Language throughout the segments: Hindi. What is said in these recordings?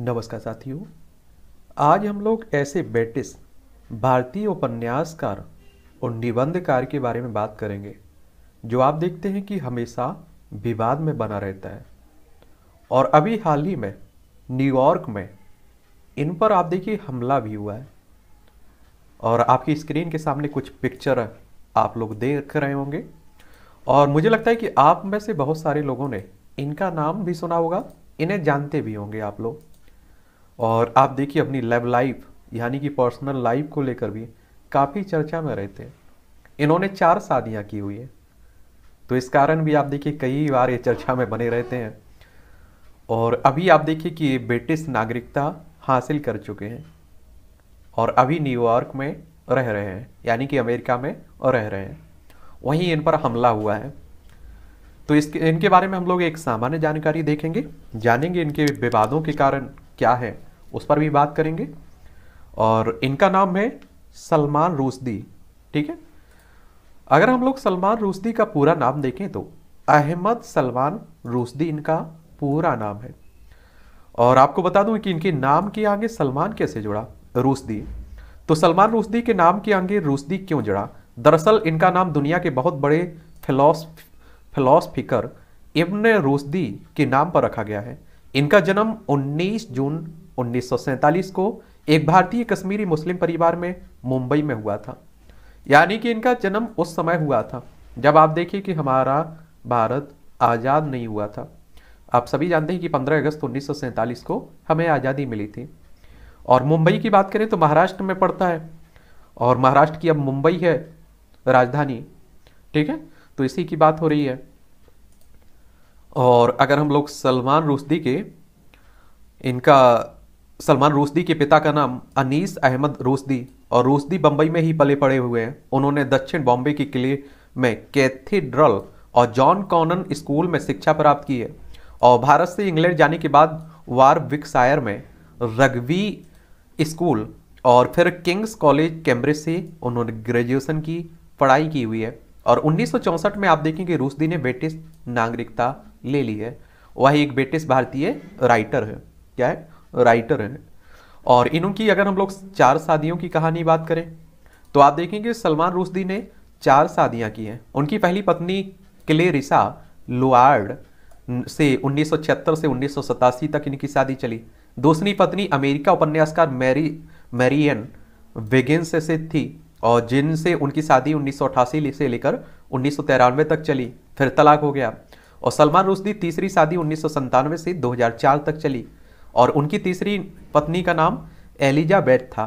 नमस्कार साथियों आज हम लोग ऐसे बेटिस भारतीय उपन्यासकार और निबंधकार के बारे में बात करेंगे जो आप देखते हैं कि हमेशा विवाद में बना रहता है और अभी हाल ही में न्यूयॉर्क में इन पर आप देखिए हमला भी हुआ है और आपकी स्क्रीन के सामने कुछ पिक्चर आप लोग देख रहे होंगे और मुझे लगता है कि आप में से बहुत सारे लोगों ने इनका नाम भी सुना होगा इन्हें जानते भी होंगे आप लोग और आप देखिए अपनी लव लाइफ यानी कि पर्सनल लाइफ को लेकर भी काफ़ी चर्चा में रहते हैं इन्होंने चार शादियाँ की हुई है तो इस कारण भी आप देखिए कई बार ये चर्चा में बने रहते हैं और अभी आप देखिए कि ये ब्रिटिश नागरिकता हासिल कर चुके हैं और अभी न्यूयॉर्क में रह रहे हैं यानी कि अमेरिका में रह रहे हैं वहीं इन पर हमला हुआ है तो इसके इनके बारे में हम लोग एक सामान्य जानकारी देखेंगे जानेंगे इनके विवादों के कारण क्या है उस पर भी बात करेंगे और इनका नाम है सलमान रूसदी ठीक है अगर हम लोग सलमान रूसदी का पूरा नाम देखें तो अहमद सलमान रूसदी इनका पूरा नाम है और आपको बता दूं कि इनके नाम के आगे सलमान कैसे जुड़ा रूसदी तो सलमान रूसदी के नाम के आगे रूसदी क्यों जुड़ा दरअसल इनका नाम दुनिया के बहुत बड़े फिलोस फिलोसफिकर इब्न रूसदी के नाम पर रखा गया है इनका जन्म 19 जून उन्नीस को एक भारतीय कश्मीरी मुस्लिम परिवार में मुंबई में हुआ था यानी कि इनका जन्म उस समय हुआ था जब आप देखिए कि हमारा भारत आज़ाद नहीं हुआ था आप सभी जानते हैं कि 15 अगस्त उन्नीस को हमें आज़ादी मिली थी और मुंबई की बात करें तो महाराष्ट्र में पड़ता है और महाराष्ट्र की अब मुंबई है राजधानी ठीक है तो इसी की बात हो रही है और अगर हम लोग सलमान रुश्दी के इनका सलमान रोशदी के पिता का नाम अनीस अहमद रोशदी और रोशदी बम्बई में ही पले पड़े हुए हैं उन्होंने दक्षिण बॉम्बे के किले में कैथीड्रल और जॉन कॉनन स्कूल में शिक्षा प्राप्त की है और भारत से इंग्लैंड जाने के बाद वार विकसायर में रगवी स्कूल और फिर किंग्स कॉलेज कैम्ब्रिज से उन्होंने ग्रेजुएशन की पढ़ाई की हुई है और 1964 में आप देखेंगे रूसदी ने ब्रिटिश नागरिकता ले ली है वही एक ब्रिटिश भारतीय राइटर है क्या है राइटर हैं और इनकी अगर हम लोग चार शादियों की कहानी बात करें तो आप देखेंगे सलमान रुश्दी ने चार शादियाँ की हैं उनकी पहली पत्नी क्लेरिसा लुआर्ड से 1976 से उन्नीस तक इनकी शादी चली दूसरी पत्नी अमेरिका उपन्यासकार मैरी मैरियन वेगेंस से थी और जिनसे उनकी शादी उन्नीस से लेकर उन्नीस तक चली फिर तलाक हो गया और सलमान रुश्दी तीसरी शादी उन्नीस से 2004 तक चली और उनकी तीसरी पत्नी का नाम एलिजाबेथ था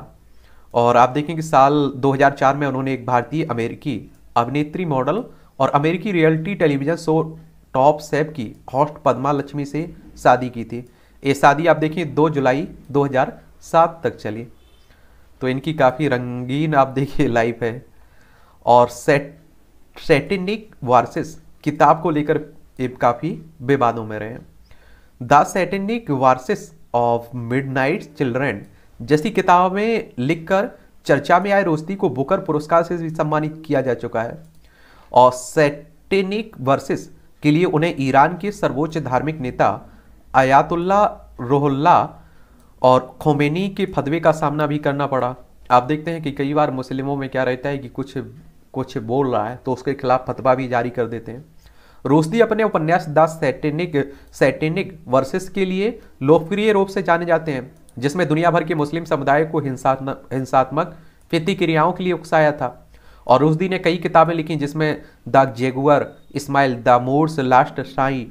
और आप देखें कि साल 2004 में उन्होंने एक भारतीय अमेरिकी अभिनेत्री मॉडल और अमेरिकी रियलिटी टेलीविजन शो टॉप सेब की हॉस्ट पद्मा लक्ष्मी से शादी की थी ये शादी आप देखें 2 जुलाई 2007 तक चली तो इनकी काफ़ी रंगीन आप देखिए लाइफ है और सेट सेटिनिक वार्सिस किताब को लेकर ये काफ़ी बेबादों में रहे हैं the Satanic Verses of Midnight Children जैसी किताब में लिखकर चर्चा में आए रोस्ती को बुकर पुरस्कार से भी सम्मानित किया जा चुका है और सैटेनिक वर्सेस के लिए उन्हें ईरान के सर्वोच्च धार्मिक नेता अयातुल्ला रोहल्ला और खोमेनी के फतवे का सामना भी करना पड़ा आप देखते हैं कि कई बार मुस्लिमों में क्या रहता है कि कुछ कुछ बोल रहा है तो उसके खिलाफ फतवा भी जारी कर देते हैं रोशनी अपने उपन्यास द सैटेनिक सैटेनिक वर्सेस के लिए लोकप्रिय रूप से जाने जाते हैं जिसमें दुनिया भर के मुस्लिम समुदाय को हिंसात्मक हिंसात्मक प्रतिक्रियाओं के लिए उकसाया था और रुशदी ने कई किताबें लिखी जिसमें the Jaguar Smile the Moor's Last Sigh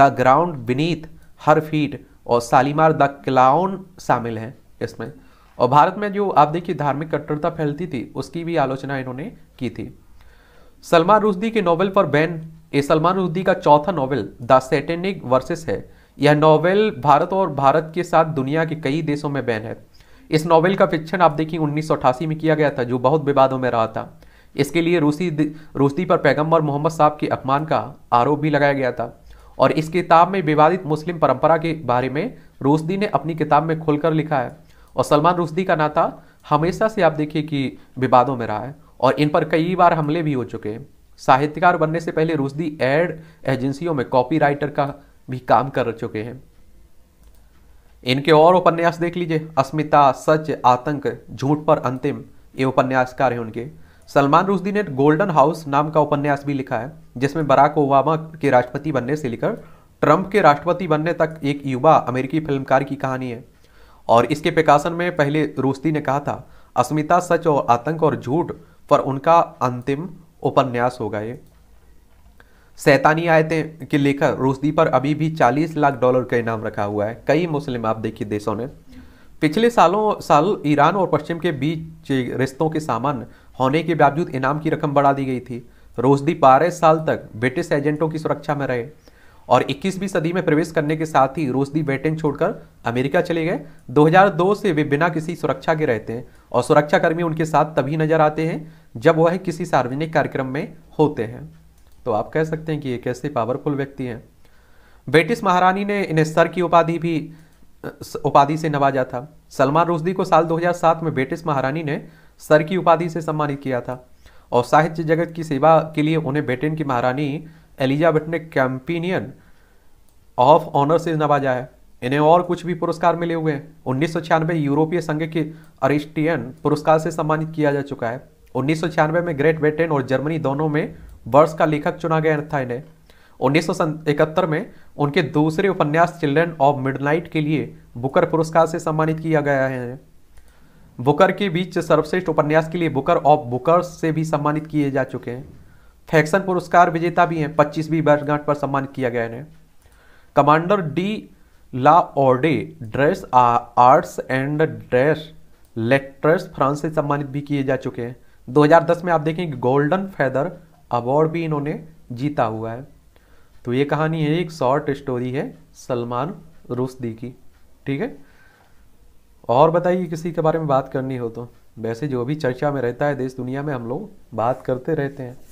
the Ground Beneath Her Feet और सालीमार द क्लाउन शामिल हैं इसमें और भारत में जो आप देखिए धार्मिक कट्टरता फैलती थी उसकी भी आलोचना इन्होंने की थी सलमान रुश्दी के नोवेल पर बैन ये सलमान रुदी का चौथा नॉवल द सेटेनिक वर्सेस है यह नॉवल भारत और भारत के साथ दुनिया के कई देशों में बैन है इस नॉवल का फिक्शन आप देखिए उन्नीस में किया गया था जो बहुत विवादों में रहा था इसके लिए रूसी रूसी पर पैगंबर मोहम्मद साहब के अपमान का आरोप भी लगाया गया था और इस किताब में विवादित मुस्लिम परंपरा के बारे में रूसदी ने अपनी किताब में खुलकर लिखा है और सलमान रूसदी का नाता हमेशा से आप देखिए कि विवादों में रहा है और इन पर कई बार हमले भी हो चुके हैं साहित्यकार बनने से पहले रुशदी एड एजेंसियों में कॉपी राइटर का भी काम कर चुके हैं इनके और उपन्यास देख लीजिए अस्मिता सच आतंक झूठ पर अंतिम ये उपन्यासकार हैं उनके सलमान रुश्दी ने गोल्डन हाउस नाम का उपन्यास भी लिखा है जिसमें बराक ओबामा के राष्ट्रपति बनने से लेकर ट्रंप के राष्ट्रपति बनने तक एक युवा अमेरिकी फिल्मकार की कहानी है और इसके प्रकाशन में पहले रुश्दी ने कहा था अस्मिता सच और आतंक और झूठ पर उनका अंतिम उपन्यास होगा ये सैतानी आयतें के लेखक रोशदी पर अभी भी 40 लाख डॉलर का इनाम रखा हुआ है कई मुस्लिम आप देखिए देशों ने पिछले सालों साल ईरान और पश्चिम के बीच रिश्तों के सामान होने के बावजूद इनाम की रकम बढ़ा दी गई थी रोशदी बारह साल तक ब्रिटिश एजेंटों की सुरक्षा में रहे और 21वीं सदी में प्रवेश करने के साथ ही रोशदी ब्रिटेन छोड़कर अमेरिका चले गए 2002 से वे बिना किसी सुरक्षा के रहते हैं और सुरक्षाकर्मी उनके साथ तभी नजर आते हैं जब वह किसी सार्वजनिक कार्यक्रम में होते हैं तो आप कह सकते हैं कि ये कैसे पावरफुल व्यक्ति हैं ब्रिटिश महारानी ने इन्हें सर की उपाधि भी उपाधि से नवाजा था सलमान रुश्दी को साल 2007 में ब्रिटिश महारानी ने सर की उपाधि से सम्मानित किया था और साहित्य जगत की सेवा के लिए उन्हें ब्रिटेन की महारानी एलिजाबेथ ने कैंपिनियन ऑफ ऑनर से नवाजा है इन्हें और कुछ भी पुरस्कार मिले हुए हैं उन्नीस यूरोपीय संघ के अरिस्टियन पुरस्कार से सम्मानित किया जा चुका है उन्नीस में ग्रेट ब्रिटेन और जर्मनी दोनों में वर्ष का लेखक चुना गया था इन्हें उन्नीस में उनके दूसरे उपन्यास चिल्ड्रन ऑफ मिडनाइट के लिए बुकर पुरस्कार से सम्मानित किया गया है बुकर के बीच सर्वश्रेष्ठ उपन्यास के लिए बुकर ऑफ बुकर से भी सम्मानित किए जा चुके हैं फैक्शन पुरस्कार विजेता भी हैं पच्चीसवीं वर्षगांठ पर सम्मानित किया गया इन्हें Commander de la Ordre des Arts and des Letters France से सम्मानित भी किए जा चुके हैं 2010 में आप देखेंगे गोल्डन फैदर अवार्ड भी इन्होंने जीता हुआ है तो ये कहानी है एक शॉर्ट स्टोरी है सलमान रुश्दी की ठीक है और बताइए किसी के बारे में बात करनी हो तो वैसे जो भी चर्चा में रहता है देश दुनिया में हम लोग बात करते रहते हैं